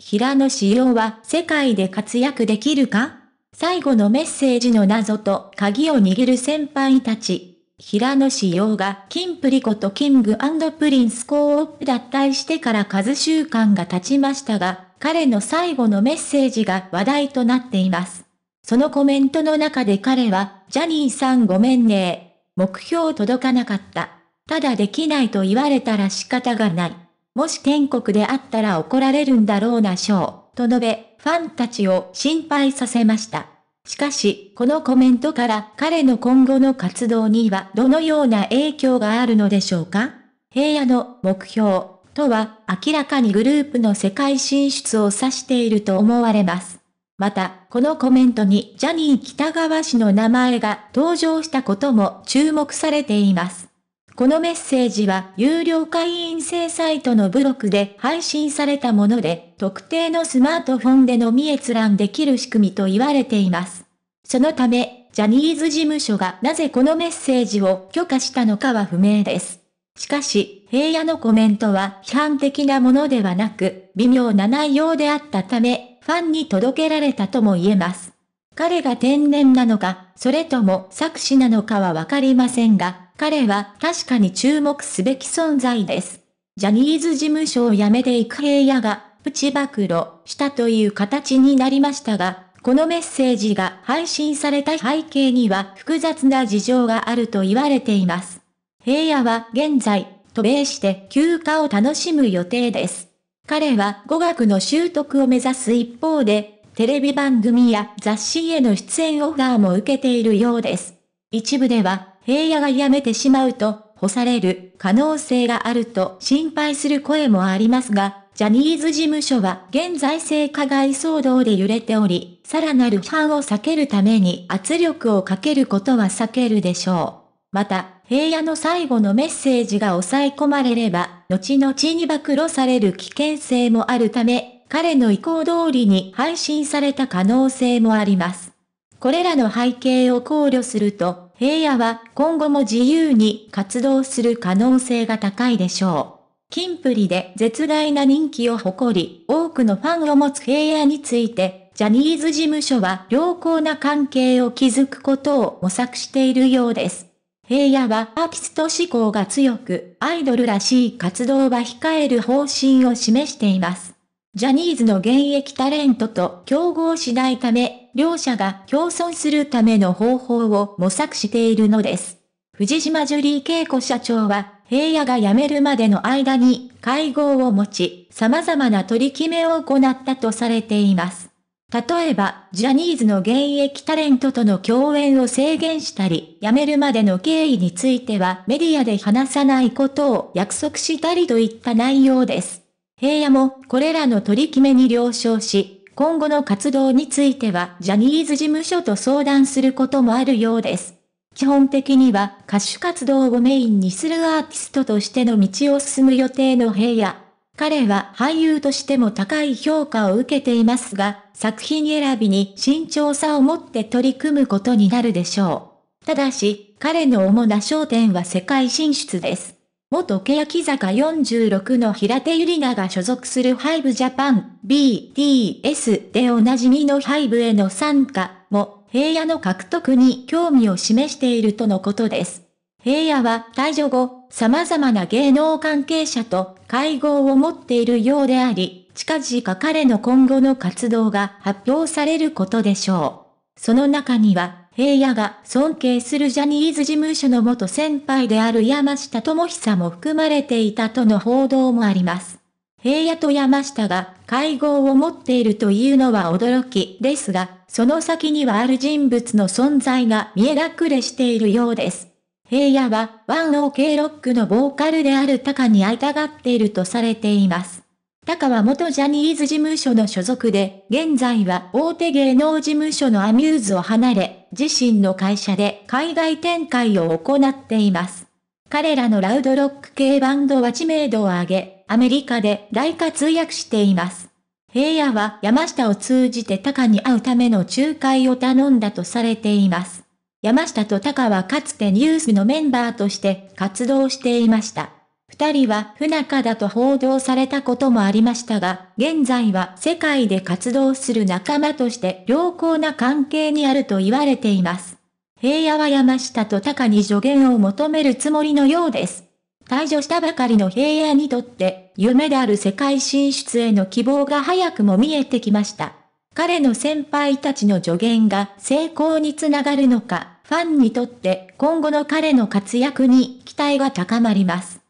平野紫耀は世界で活躍できるか最後のメッセージの謎と鍵を握る先輩たち。平野紫耀がキンプリコとキングプリンスコープ脱退してから数週間が経ちましたが、彼の最後のメッセージが話題となっています。そのコメントの中で彼は、ジャニーさんごめんね目標届かなかった。ただできないと言われたら仕方がない。もし天国であったら怒られるんだろうなショー、と述べ、ファンたちを心配させました。しかし、このコメントから彼の今後の活動にはどのような影響があるのでしょうか平野の目標とは明らかにグループの世界進出を指していると思われます。また、このコメントにジャニー北川氏の名前が登場したことも注目されています。このメッセージは有料会員制サイトのブログで配信されたもので、特定のスマートフォンでのみ閲覧できる仕組みと言われています。そのため、ジャニーズ事務所がなぜこのメッセージを許可したのかは不明です。しかし、平野のコメントは批判的なものではなく、微妙な内容であったため、ファンに届けられたとも言えます。彼が天然なのか、それとも作詞なのかはわかりませんが、彼は確かに注目すべき存在です。ジャニーズ事務所を辞めていく平野が、プチ暴露したという形になりましたが、このメッセージが配信された背景には複雑な事情があると言われています。平野は現在、渡米して休暇を楽しむ予定です。彼は語学の習得を目指す一方で、テレビ番組や雑誌への出演オファーも受けているようです。一部では、平野が辞めてしまうと、干される可能性があると心配する声もありますが、ジャニーズ事務所は現在性加害騒動で揺れており、さらなる批判を避けるために圧力をかけることは避けるでしょう。また、平野の最後のメッセージが抑え込まれれば、後々に暴露される危険性もあるため、彼の意向通りに配信された可能性もあります。これらの背景を考慮すると、平野は今後も自由に活動する可能性が高いでしょう。キンプリで絶大な人気を誇り、多くのファンを持つ平野について、ジャニーズ事務所は良好な関係を築くことを模索しているようです。平野はアーティスト志向が強く、アイドルらしい活動は控える方針を示しています。ジャニーズの現役タレントと競合しないため、両者が共存するための方法を模索しているのです。藤島ジュリー恵子社長は、平野が辞めるまでの間に会合を持ち、様々な取り決めを行ったとされています。例えば、ジャニーズの現役タレントとの共演を制限したり、辞めるまでの経緯についてはメディアで話さないことを約束したりといった内容です。平野もこれらの取り決めに了承し、今後の活動についてはジャニーズ事務所と相談することもあるようです。基本的には歌手活動をメインにするアーティストとしての道を進む予定の平野。彼は俳優としても高い評価を受けていますが、作品選びに慎重さを持って取り組むことになるでしょう。ただし、彼の主な焦点は世界進出です。元欅坂46の平手ゆり奈が所属するハイブジャパン、BTS でおなじみのハイブへの参加も、平野の獲得に興味を示しているとのことです。平野は退場後、様々な芸能関係者と会合を持っているようであり、近々彼の今後の活動が発表されることでしょう。その中には、平野が尊敬するジャニーズ事務所の元先輩である山下智久も含まれていたとの報道もあります。平野と山下が会合を持っているというのは驚きですが、その先にはある人物の存在が見え隠れしているようです。平野は 1OK ロックのボーカルであるタカに会いたがっているとされています。タカは元ジャニーズ事務所の所属で、現在は大手芸能事務所のアミューズを離れ、自身の会社で海外展開を行っています。彼らのラウドロック系バンドは知名度を上げ、アメリカで大活躍しています。平野は山下を通じてタカに会うための仲介を頼んだとされています。山下とタカはかつてニュースのメンバーとして活動していました。二人は不仲だと報道されたこともありましたが、現在は世界で活動する仲間として良好な関係にあると言われています。平野は山下と高に助言を求めるつもりのようです。退場したばかりの平野にとって、夢である世界進出への希望が早くも見えてきました。彼の先輩たちの助言が成功につながるのか、ファンにとって今後の彼の活躍に期待が高まります。